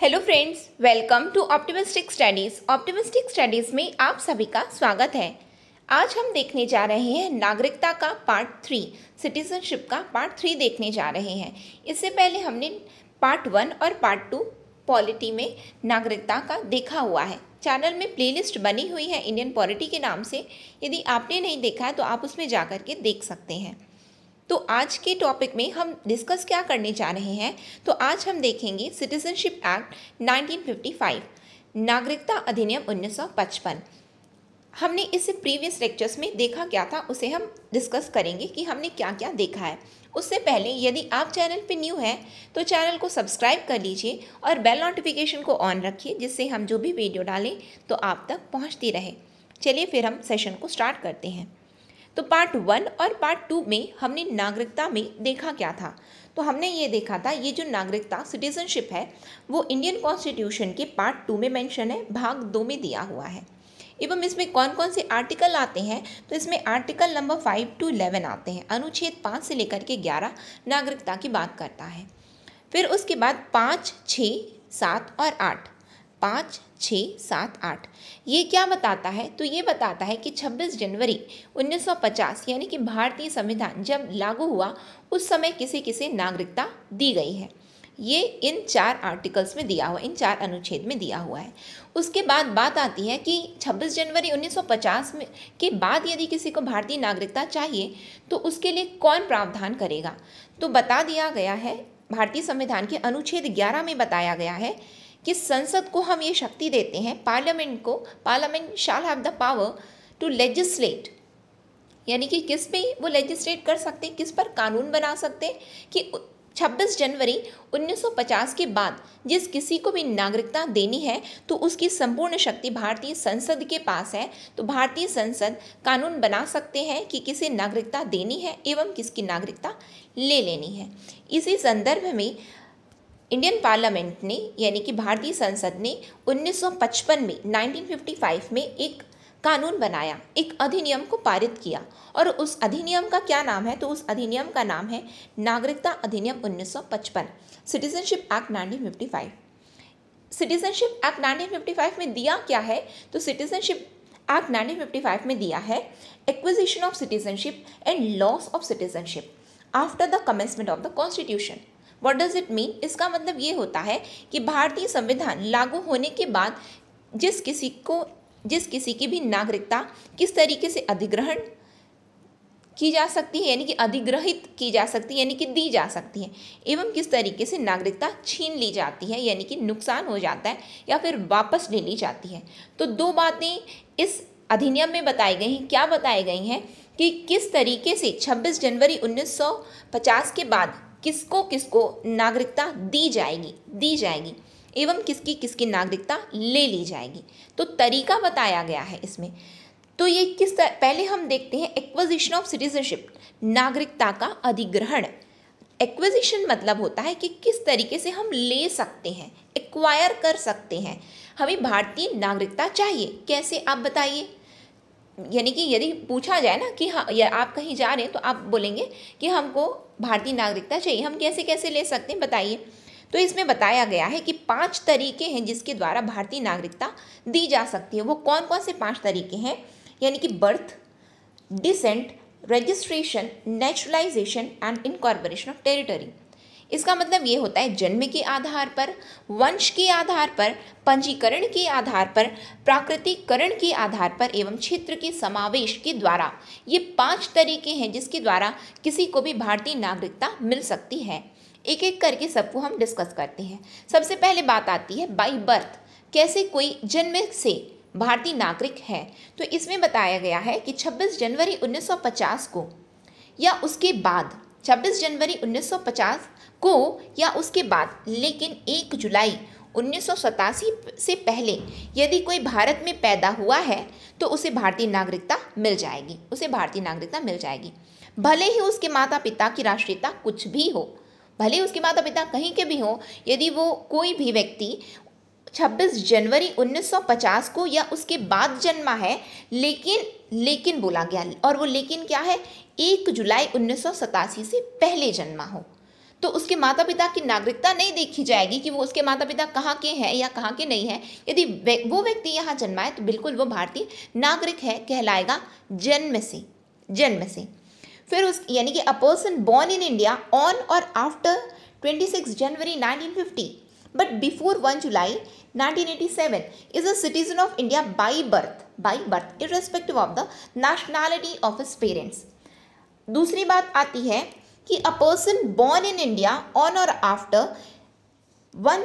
Hello friends welcome to optimistic studies optimistic studies में आप सभी का स्वागत है आज हम देखने जा रहे हैं नागरिकता का पार्ट थ्री सिटीजनशिप का पार्ट थ्री देखने जा रहे हैं इससे पहले हमने पार्ट वन और पार्ट टू पॉलिटी में नागरिकता का देखा हुआ है चैनल में प्लेलिस्ट बनी हुई है इंडियन पॉलिटी के नाम से यदि आपने नहीं देखा है तो आप उसमें जा के देख सकते हैं तो आज के टॉपिक में हम डिस्कस क्या करने जा रहे हैं तो आज हम देखेंगे सिटीजनशिप एक्ट 1955 नागरिकता अधिनियम 1955 हमने इसे प्रीवियस लेक्चर्स में देखा क्या था उसे हम डिस्कस करेंगे कि हमने क्या क्या देखा है उससे पहले यदि आप चैनल पर न्यू हैं तो चैनल को सब्सक्राइब कर लीजिए और बेल नोटिफिकेशन को ऑन रखिए जिससे हम जो भी वीडियो डालें तो आप तक पहुँचती रहे चलिए फिर हम सेशन को स्टार्ट करते हैं तो पार्ट वन और पार्ट टू में हमने नागरिकता में देखा क्या था तो हमने ये देखा था ये जो नागरिकता सिटीजनशिप है वो इंडियन कॉन्स्टिट्यूशन के पार्ट टू में मेंशन है भाग दो में दिया हुआ है एवं इसमें कौन कौन से आर्टिकल आते हैं तो इसमें article number five to eleven आते हैं अनुच्छेद पाँच से लेकर के ग्यारह नागरिकता की बात करता है फिर उसके बाद पाँच छः सात और आठ पाँच छः सात आठ ये क्या बताता है तो ये बताता है कि 26 जनवरी 1950 यानी कि भारतीय संविधान जब लागू हुआ उस समय किसे किसे नागरिकता दी गई है ये इन चार आर्टिकल्स में दिया हुआ इन चार अनुच्छेद में दिया हुआ है उसके बाद बात आती है कि 26 जनवरी 1950 में के बाद यदि किसी को भारतीय नागरिकता चाहिए तो उसके लिए कौन प्रावधान करेगा तो बता दिया गया है भारतीय संविधान के अनुच्छेद 11 में बताया गया है कि संसद को हम ये शक्ति देते हैं पार्लियामेंट को parliament shall have the power to legislate यानी कि किस पे वो लेजिस्लेट कर सकते किस पर कानून बना सकते कि 26 जनवरी 1950 के बाद जिस किसी को भी नागरिकता देनी है तो उसकी संपूर्ण शक्ति भारतीय संसद के पास है तो भारतीय संसद कानून बना सकते हैं कि किसे नागरिकता देनी है एवं किसकी नागरिकता ले लेनी है इसी संदर्भ में इंडियन पार्लियामेंट ने यानी कि भारतीय संसद ने 1955 में 1955 में एक कानून बनाया एक अधिनियम को पारित किया और उस अधिनियम का क्या नाम है तो उस अधिनियम का नाम है नागरिकता अधिनियम 1955 citizenship act five citizenship act five में दिया क्या है तो सिटीजनशिप एक्ट फाइव में दिया है acquisition of citizenship and loss of citizenship after the commencement of the constitution what does it mean इसका मतलब ये होता है कि भारतीय संविधान लागू होने के बाद जिस किसी को जिस किसी की भी नागरिकता किस तरीके से अधिग्रहण की जा सकती है यानी कि अधिग्रहित की जा सकती है यानी कि दी जा सकती है एवं किस तरीके से नागरिकता छीन ली जाती है यानी कि नुकसान हो जाता है या फिर वापस ले ली जाती है तो दो बातें इस अधिनियम में बताई गई हैं क्या बताई गई हैं कि किस तरीके से 26 जनवरी 1950 के बाद किसको किसको नागरिकता दी जाएगी दी जाएगी एवं किसकी किसकी नागरिकता ले ली जाएगी तो तरीका बताया गया है इसमें तो ये किस तर... पहले हम देखते हैं एक्विजिशन ऑफ सिटीजनशिप नागरिकता का अधिग्रहण एक्विजिशन मतलब होता है कि किस तरीके से हम ले सकते हैं एक्वायर कर सकते हैं हमें भारतीय नागरिकता चाहिए कैसे आप बताइए यानी कि यदि पूछा जाए ना कि हाँ या आप कहीं जा रहे हैं तो आप बोलेंगे कि हमको भारतीय नागरिकता चाहिए हम कैसे कैसे ले सकते हैं बताइए तो इसमें बताया गया है कि पांच तरीके हैं जिसके द्वारा भारतीय नागरिकता दी जा सकती है वो कौन कौन से पांच तरीके हैं यानी कि birth descent registration naturalisation and incorporation of territory इसका मतलब ये होता है जन्म के आधार पर वंश के आधार पर पंजीकरण के आधार पर प्राकृतिकरण के आधार पर एवं क्षेत्र के समावेश के द्वारा ये पांच तरीके हैं जिसके द्वारा किसी को भी भारतीय नागरिकता मिल सकती है एक एक करके सबको हम डिस्कस करते हैं सबसे पहले बात आती है बाई बर्थ कैसे कोई जन्म से भारतीय नागरिक है तो इसमें बताया गया है कि 26 जनवरी 1950 को या उसके बाद 26 जनवरी 1950 को या उसके बाद लेकिन 1 जुलाई उन्नीस से पहले यदि कोई भारत में पैदा हुआ है तो उसे भारतीय नागरिकता मिल जाएगी उसे भारतीय नागरिकता मिल जाएगी भले ही उसके माता पिता की राष्ट्रीयता कुछ भी हो भले उसके माता पिता कहीं के भी हो यदि वो कोई भी व्यक्ति 26 जनवरी 1950 को या उसके बाद जन्मा है लेकिन लेकिन बोला गया और वो लेकिन क्या है एक जुलाई उन्नीस से पहले जन्मा हो तो उसके माता पिता की नागरिकता नहीं देखी जाएगी कि वो उसके माता पिता कहाँ के हैं या कहाँ के नहीं हैं यदि वो व्यक्ति यहाँ जन्मा है तो बिल्कुल वो भारतीय नागरिक है कहलाएगा जन्म से जन्म से फिर उस यानी कि a person born in India on और after 26 January 1950 but before 1 July 1987 is a citizen of India by birth, by birth, irrespective of the nationality of his parents. दूसरी बात आती है कि a person born in India on और after one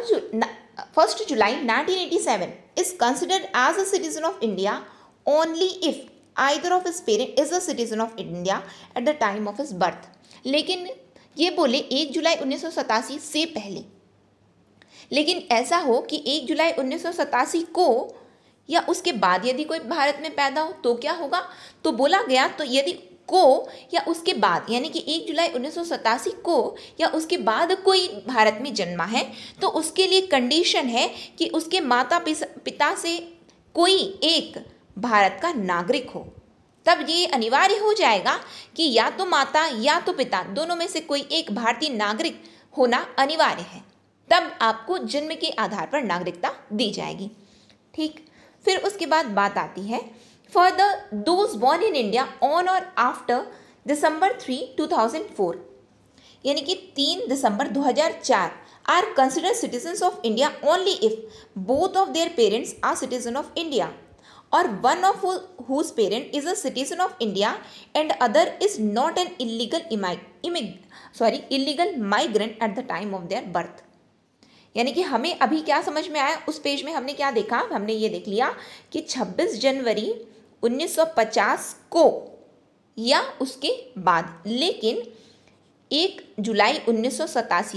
first July 1987 is considered as a citizen of India only if either of his parent is a citizen of India at the time of his birth. लेकिन ये बोले एक जुलाई उन्नीस से पहले लेकिन ऐसा हो कि एक जुलाई उन्नीस को या उसके बाद यदि कोई भारत में पैदा हो तो क्या होगा तो बोला गया तो यदि को या उसके बाद यानी कि एक जुलाई उन्नीस को या उसके बाद कोई भारत में जन्मा है तो उसके लिए कंडीशन है कि उसके माता पिता से कोई एक भारत का नागरिक हो तब ये अनिवार्य हो जाएगा कि या तो माता या तो पिता दोनों में से कोई एक भारतीय नागरिक होना अनिवार्य है तब आपको जन्म के आधार पर नागरिकता दी जाएगी ठीक फिर उसके बाद बात आती है for the those born in India on और after December three two thousand four यानी कि तीन दिसंबर दो हजार चार are consider citizen of India only if both of their parents are citizen of India और one of whose parent is a citizen of India and other is not an illegal sorry illegal migrant at the time of their birth यानी कि हमें अभी क्या समझ में आया उस पेज में हमने क्या देखा हमने ये देख लिया कि 26 जनवरी 1950 को या उसके बाद लेकिन एक जुलाई उन्नीस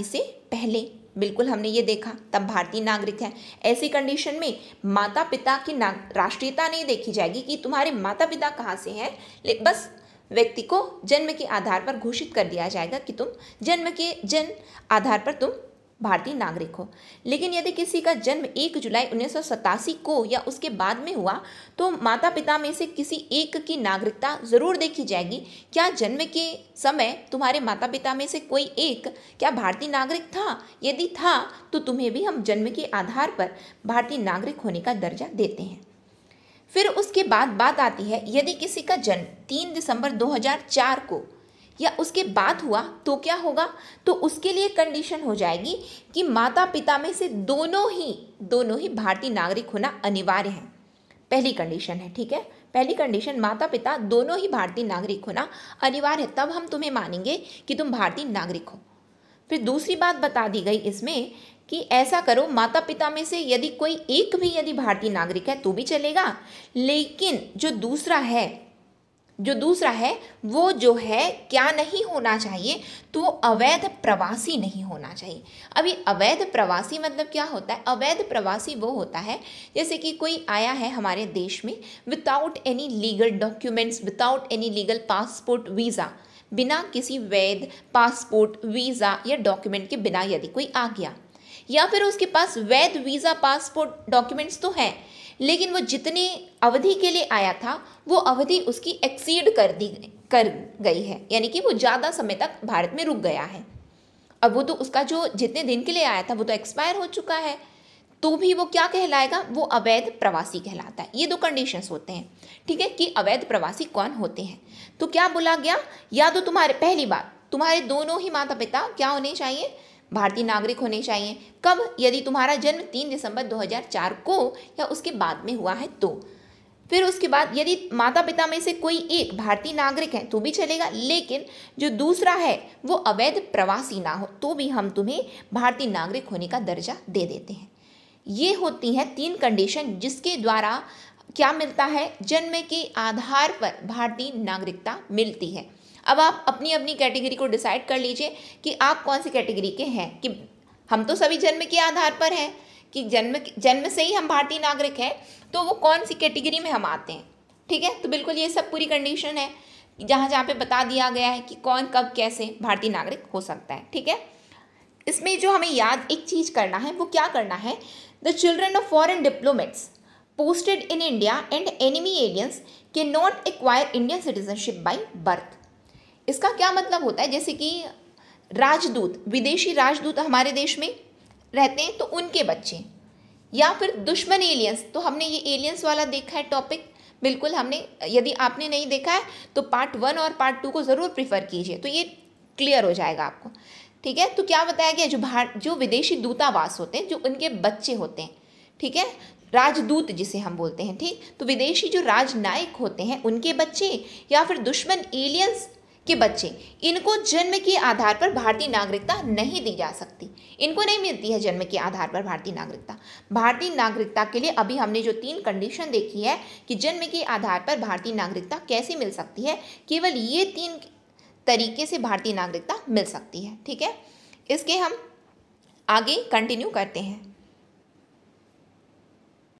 से पहले बिल्कुल हमने ये देखा तब भारतीय नागरिक है ऐसी कंडीशन में माता पिता की राष्ट्रीयता नहीं देखी जाएगी कि तुम्हारे माता पिता कहाँ से हैं बस व्यक्ति को जन्म के आधार पर घोषित कर दिया जाएगा कि तुम जन्म के जन आधार पर तुम भारतीय नागरिक हो लेकिन यदि किसी का जन्म 1 जुलाई उन्नीस को या उसके बाद में हुआ तो माता पिता में से किसी एक की नागरिकता ज़रूर देखी जाएगी क्या जन्म के समय तुम्हारे माता पिता में से कोई एक क्या भारतीय नागरिक था यदि था तो तुम्हें भी हम जन्म के आधार पर भारतीय नागरिक होने का दर्जा देते हैं फिर उसके बाद बात आती है यदि किसी का जन्म तीन दिसंबर दो को या उसके बाद हुआ तो क्या होगा तो उसके लिए कंडीशन हो जाएगी कि माता पिता में से दोनों ही दोनों ही भारतीय नागरिक होना अनिवार्य है पहली कंडीशन है ठीक है पहली कंडीशन माता पिता दोनों ही भारतीय नागरिक होना अनिवार्य है तब हम तुम्हें मानेंगे कि तुम भारतीय नागरिक हो फिर दूसरी बात बता दी गई इसमें कि ऐसा करो माता पिता में से यदि कोई एक भी यदि भारतीय नागरिक है तो भी चलेगा लेकिन जो दूसरा है जो दूसरा है वो जो है क्या नहीं होना चाहिए तो वो अवैध प्रवासी नहीं होना चाहिए अभी अवैध प्रवासी मतलब क्या होता है अवैध प्रवासी वो होता है जैसे कि कोई आया है हमारे देश में without any legal documents without any legal passport visa बिना किसी वैध पासपोर्ट वीज़ा या डॉक्यूमेंट के बिना यदि कोई आ गया या फिर उसके पास वैध वीज़ा पासपोर्ट डॉक्यूमेंट्स तो हैं लेकिन वो जितनी अवधि के लिए आया था वो अवधि उसकी एक्सीड कर दी कर गई है यानी कि वो ज़्यादा समय तक भारत में रुक गया है अब वो तो उसका जो जितने दिन के लिए आया था वो तो एक्सपायर हो चुका है तो भी वो क्या कहलाएगा वो अवैध प्रवासी कहलाता है ये दो कंडीशंस होते हैं ठीक है कि अवैध प्रवासी कौन होते हैं तो क्या बोला गया या तो तुम्हारे पहली बात तुम्हारे दोनों ही माता पिता क्या होने चाहिए भारतीय नागरिक होने चाहिए कब यदि तुम्हारा जन्म तीन दिसंबर 2004 को या उसके बाद में हुआ है तो फिर उसके बाद यदि माता पिता में से कोई एक भारतीय नागरिक है तो भी चलेगा लेकिन जो दूसरा है वो अवैध प्रवासी ना हो तो भी हम तुम्हें भारतीय नागरिक होने का दर्जा दे देते हैं ये होती हैं तीन कंडीशन जिसके द्वारा क्या मिलता है जन्म के आधार पर भारतीय नागरिकता मिलती है अब आप अपनी अपनी कैटेगरी को डिसाइड कर लीजिए कि आप कौन सी कैटेगरी के हैं कि हम तो सभी जन्म के आधार पर हैं कि जन्म जन्म से ही हम भारतीय नागरिक हैं तो वो कौन सी कैटेगरी में हम आते हैं ठीक है तो बिल्कुल ये सब पूरी कंडीशन है जहाँ जहाँ पे बता दिया गया है कि कौन कब कैसे भारतीय नागरिक हो सकता है ठीक है इसमें जो हमें याद एक चीज़ करना है वो क्या करना है the children of foreign diplomats posted in India and enemy aliens के not acquire Indian citizenship by birth इसका क्या मतलब होता है जैसे कि राजदूत विदेशी राजदूत हमारे देश में रहते हैं तो उनके बच्चे या फिर दुश्मन एलियंस तो हमने ये एलियंस वाला देखा है टॉपिक बिल्कुल हमने यदि आपने नहीं देखा है तो पार्ट वन और पार्ट टू को ज़रूर प्रीफर कीजिए तो ये क्लियर हो जाएगा आपको ठीक है तो क्या बताया गया जो भारत जो विदेशी दूतावास होते हैं जो उनके बच्चे होते हैं ठीक है राजदूत जिसे हम बोलते हैं ठीक तो विदेशी जो राजनायक होते हैं उनके बच्चे या फिर दुश्मन एलियंस के बच्चे इनको जन्म के आधार पर भारतीय नागरिकता नहीं दी जा सकती इनको नहीं मिलती है जन्म के आधार पर भारतीय नागरिकता भारतीय नागरिकता के लिए अभी हमने जो तीन कंडीशन देखी है कि जन्म के आधार पर भारतीय नागरिकता कैसे मिल सकती है केवल ये तीन तरीके से भारतीय नागरिकता मिल सकती है ठीक है इसके हम आगे कंटिन्यू करते हैं